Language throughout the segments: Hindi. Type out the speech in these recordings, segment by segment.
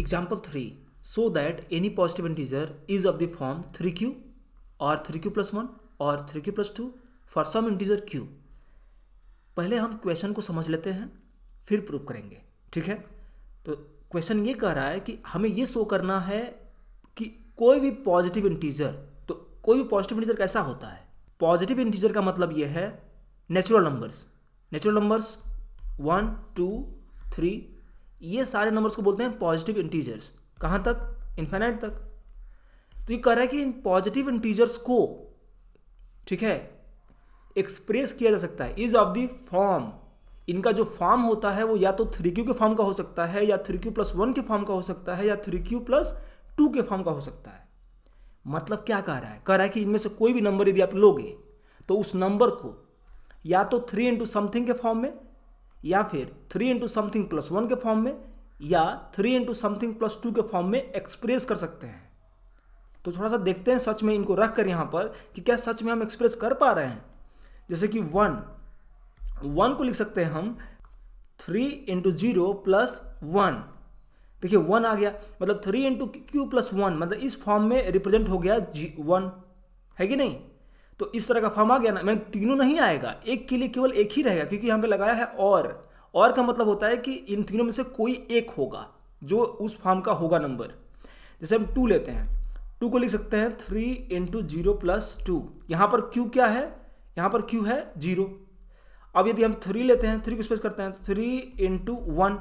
Example 3. So that any positive integer is of the form 3q or 3q plus 1 और 3q plus 2 for some integer q. पहले हम क्वेश्चन को समझ लेते हैं फिर प्रूव करेंगे ठीक है तो क्वेश्चन ये कह रहा है कि हमें ये शो करना है कि कोई भी पॉजिटिव इंटीजर तो कोई भी पॉजिटिव इंटीजर कैसा होता है पॉजिटिव इंटीजर का मतलब ये है natural numbers natural numbers one two three ये सारे नंबर्स को बोलते हैं पॉजिटिव इंटीजर्स कहाँ तक इन्फेनाइट तक तो ये कह रहा है कि इन पॉजिटिव इंटीजर्स को ठीक है एक्सप्रेस किया जा सकता है इज ऑफ द फॉर्म इनका जो फॉर्म होता है वो या तो थ्री क्यू के फॉर्म का हो सकता है या थ्री क्यू प्लस वन के फॉर्म का हो सकता है या थ्री क्यू प्लस टू के फॉर्म का हो सकता है मतलब क्या कह रहा है कह रहा है कि इनमें से कोई भी नंबर यदि आप लोगे तो उस नंबर को या तो थ्री इंटू समथिंग के फॉर्म में या फिर three into something plus one के फॉर्म में या three into something plus two के फॉर्म में एक्सप्रेस कर सकते हैं तो थोड़ा सा देखते हैं सच में इनको रख कर यहाँ पर कि क्या सच में हम एक्सप्रेस कर पा रहे हैं जैसे कि वन वन को लिख सकते हैं हम three into zero plus one देखिए वन आ गया मतलब three into q plus one मतलब इस फॉर्म में रिप्रेजेंट हो गया जी वन है कि नहीं तो इस तरह का फॉर्म आ गया ना मैंने तीनों नहीं आएगा एक के लिए केवल एक ही रहेगा क्योंकि यहाँ पे लगाया है और और का मतलब होता है कि इन तीनों में से कोई एक होगा जो उस फॉर्म का होगा नंबर जैसे हम टू लेते हैं टू को लिख सकते हैं three into zero plus two यहाँ पर क्यू क्या है यहाँ पर क्यू है जीरो अब यदि हम थ्री लेते हैं थ्री को स्पेस करते हैं three into one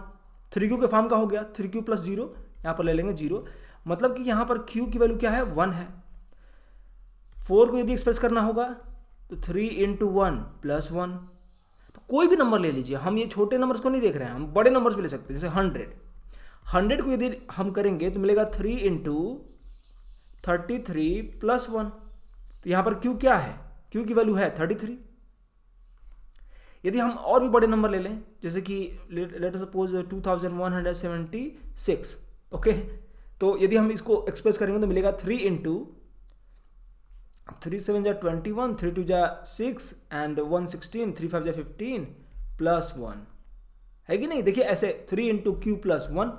three q के फॉर्म का हो गया थ्री क्यू प्लस जीरो यहाँ पर ले लेंगे जीरो मतलब कि यहाँ पर क्यू की वैल्यू क्या है वन है फोर को यदि एक्सप्रेस करना होगा तो three into one plus one तो कोई भी नंबर ले लीजिए हम ये छोटे नंबर्स को नहीं देख रहे हैं हम बड़े नंबर्स भी ले सकते हैं जैसे हंड्रेड हंड्रेड को यदि हम करेंगे तो मिलेगा three into thirty three plus one तो यहाँ पर क्यू क्या है क्यू की वैल्यू है थर्टी थ्री यदि हम और भी बड़े नंबर ले लें जैसे कि let suppose two thousand one hundred seventy six okay तो यदि हम इसको एक्सप्रेस करेंगे तो मिलेगा थ्री इंटू थ्री सेवन जै ट्वेंटी वन थ्री टू जै six and one sixteen three five जा फिफ्टीन प्लस वन है कि नहीं देखिए ऐसे three into q plus one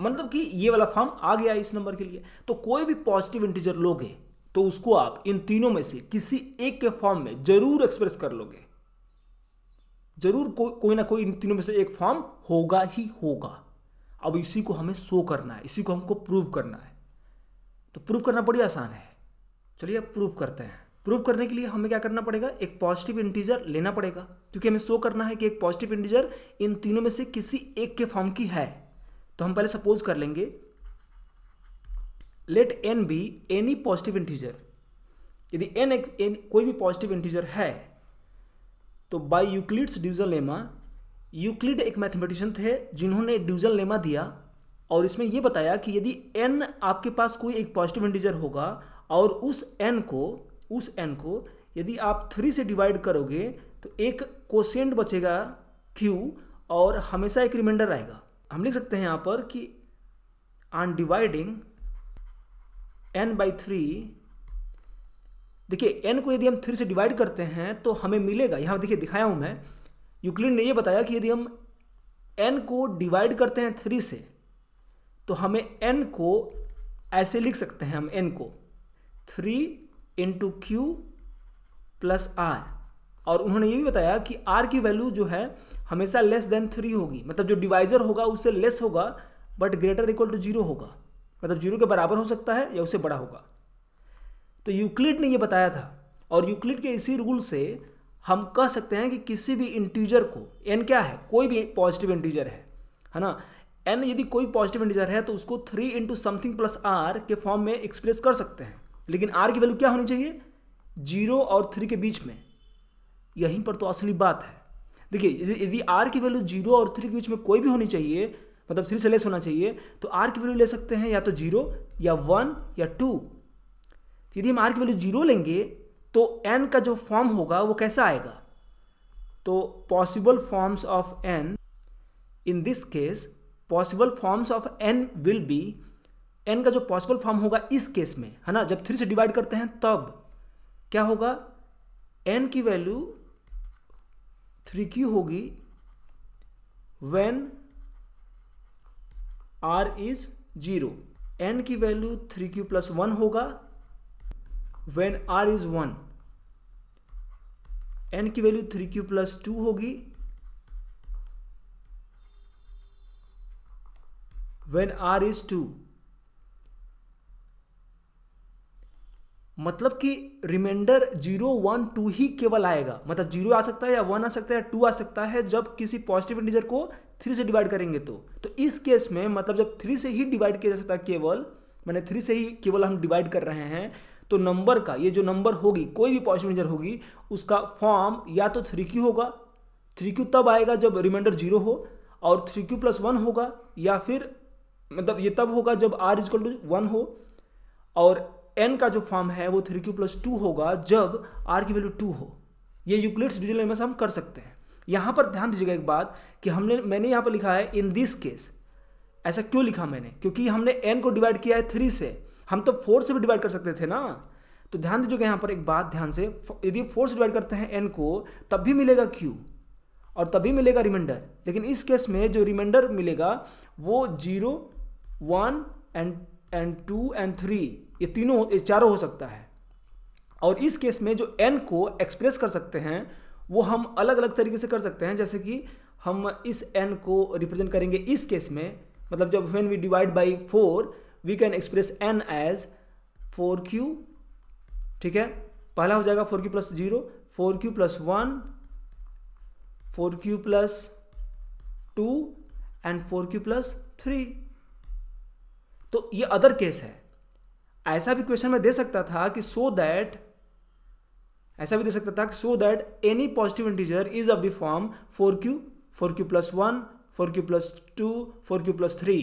मतलब कि ये वाला फॉर्म आ गया इस नंबर के लिए तो कोई भी पॉजिटिव इंटीजर लोगे तो उसको आप इन तीनों में से किसी एक के फॉर्म में जरूर एक्सप्रेस कर लोगे जरूर को, कोई ना कोई इन तीनों में से एक फॉर्म होगा ही होगा अब इसी को हमें शो करना है इसी को हमको प्रूव करना है तो प्रूव करना बड़ी आसान है चलिए अब प्रूफ करते हैं प्रूफ करने के लिए हमें क्या करना पड़ेगा एक पॉजिटिव इंटीजर लेना पड़ेगा क्योंकि हमें शो करना है कि एक पॉजिटिव इंटीजर इन तीनों में से किसी एक के फॉर्म की है तो हम पहले सपोज कर लेंगे let n be any positive integer यदि एन एक एन कोई भी पॉजिटिव इंटीजर है तो by Euclid's division lemma Euclid एक मैथमेटिशियन थे जिन्होंने ड्यूजल लेमा दिया और इसमें यह बताया कि यदि एन आपके पास कोई एक पॉजिटिव इंटीजर होगा और उस एन को उस एन को यदि आप थ्री से डिवाइड करोगे तो एक कोशेंट बचेगा क्यू और हमेशा एक रिमाइंडर आएगा हम लिख सकते हैं यहाँ पर कि on dividing n by three देखिए एन को यदि हम थ्री से डिवाइड करते हैं तो हमें मिलेगा यहाँ देखिए दिखाया हूँ मैं यूक्लिड ने ये बताया कि यदि हम एन को डिवाइड करते हैं थ्री से तो हमें एन को ऐसे लिख सकते हैं हम एन को three into q plus r और उन्होंने ये भी बताया कि आर की वैल्यू जो है हमेशा लेस देन थ्री होगी मतलब जो डिवाइजर होगा उससे लेस होगा but greater equal to zero होगा मतलब जीरो के बराबर हो सकता है या उससे बड़ा होगा तो यूक्लिड ने ये बताया था और यूक्लिड के इसी रूल से हम कह सकते हैं कि किसी भी इंटीजर को एन क्या है कोई भी पॉजिटिव इंटीजर है है ना एन यदि कोई पॉजिटिव इंटीजर है तो उसको three into something plus r के फॉर्म में एक्सप्रेस कर सकते हैं लेकिन आर की वैल्यू क्या होनी चाहिए जीरो और थ्री के बीच में यहीं पर तो असली बात है देखिए यदि आर की वैल्यू जीरो और थ्री के बीच में कोई भी होनी चाहिए मतलब थ्री से लेस होना चाहिए तो आर की वैल्यू ले सकते हैं या तो जीरो या वन या टू यदि हम आर की वैल्यू जीरो लेंगे तो एन का जो फॉर्म होगा वो कैसा आएगा तो possible forms of n in this case possible forms of n will be n का जो पॉसिबल फॉर्म होगा इस केस में है ना जब थ्री से डिवाइड करते हैं तब क्या होगा एन की वैल्यू थ्री की होगी when r is zero n की value three q plus one होगा when r is one n की value three q plus two होगी वेन आर इज टू मतलब कि रिमाइंडर जीरो वन टू ही केवल आएगा मतलब जीरो आ सकता है या वन आ सकता है या टू आ सकता है जब किसी पॉजिटिव इंटीजर को थ्री से डिवाइड करेंगे तो तो इस केस में मतलब जब थ्री से ही डिवाइड किया जा सकता है केवल मैंने थ्री से ही केवल हम डिवाइड कर रहे हैं तो नंबर का ये जो नंबर होगी कोई भी पॉजिटिव इंटीजर होगी उसका फॉर्म या तो थ्री क्यू होगा थ्री क्यू तब आएगा जब रिमाइंडर जीरो हो और थ्री क्यू प्लस वन होगा या फिर मतलब ये तब होगा जब आर इजकल टू वन हो और एन का जो फॉर्म है वो थ्री क्यू प्लस टू होगा जब आर की वैल्यू टू हो ये यूक्लिड्स डिविजन में से हम कर सकते हैं यहाँ पर ध्यान दीजिएगा एक बात कि हमने मैंने यहाँ पर लिखा है इन दिस केस ऐसा क्यों लिखा मैंने क्योंकि हमने एन को डिवाइड किया है थ्री से हम तो फोर से भी डिवाइड कर सकते थे ना तो ध्यान दीजिएगा यहाँ पर एक बात ध्यान से यदि फोर से डिवाइड करते हैं एन को तब भी मिलेगा क्यू और तभी मिलेगा रिमाइंडर लेकिन इस केस में जो रिमाइंडर मिलेगा वो zero one and and two and three ये तीनों ये चारों हो सकता है और इस केस में जो एन को एक्सप्रेस कर सकते हैं वो हम अलग अलग तरीके से कर सकते हैं जैसे कि हम इस एन को रिप्रेजेंट करेंगे इस केस में मतलब जब when we divide by four we can express n as four q ठीक है पहला हो जाएगा four q plus zero four q plus one four q plus two and four q plus three तो ये अदर केस है ऐसा भी क्वेश्चन में दे सकता था कि सो so दैट ऐसा भी दे सकता था so that any positive integer is of the form four q four q plus one four q plus two four q plus three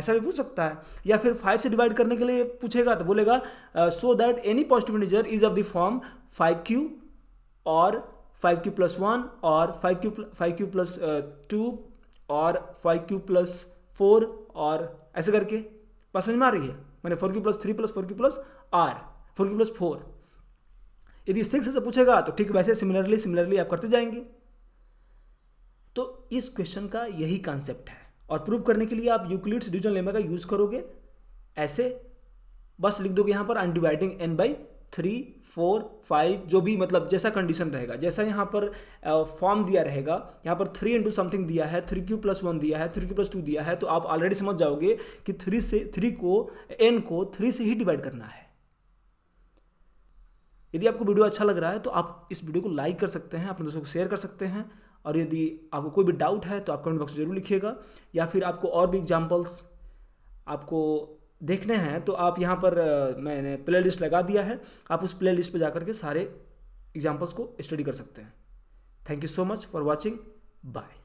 ऐसा भी पूछ सकता है या फिर फाइव से डिवाइड करने के लिए पूछेगा तो बोलेगा so that any positive integer is of the form five q और फाइव क्यू प्लस वन और five q five q plus two और फाइव क्यू प्लस फोर और ऐसे करके पसंद में आ रही है मैंने four q plus three plus four q plus r four q plus four यदि सिक्स से पूछेगा तो ठीक वैसे सिमिलरली सिमिलरली आप करते जाएंगे तो इस क्वेश्चन का यही कॉन्सेप्ट है और प्रूव करने के लिए आप यूक्लिड्स डिविजन लेमा का यूज़ करोगे ऐसे बस लिख दोगे यहां पर on dividing n by three four five जो भी मतलब जैसा कंडीशन रहेगा जैसा यहाँ पर फॉर्म दिया रहेगा यहाँ पर थ्री इंटू समथिंग दिया है थ्री क्यू प्लस वन दिया है थ्री क्यू प्लस टू दिया है तो आप ऑलरेडी समझ जाओगे कि थ्री से थ्री को एन को थ्री से ही डिवाइड करना है यदि आपको वीडियो अच्छा लग रहा है तो आप इस वीडियो को लाइक कर सकते हैं अपने दोस्तों को शेयर कर सकते हैं और यदि आपको कोई भी डाउट है तो आप कमेंट बॉक्स जरूर लिखिएगा या फिर आपको और भी एग्जाम्पल्स आपको देखने हैं तो आप यहाँ पर मैंने प्ले लिस्ट लगा दिया है आप उस प्ले लिस्ट पर जाकर के सारे एग्जाम्पल्स को स्टडी कर सकते हैं thank you so much for watching bye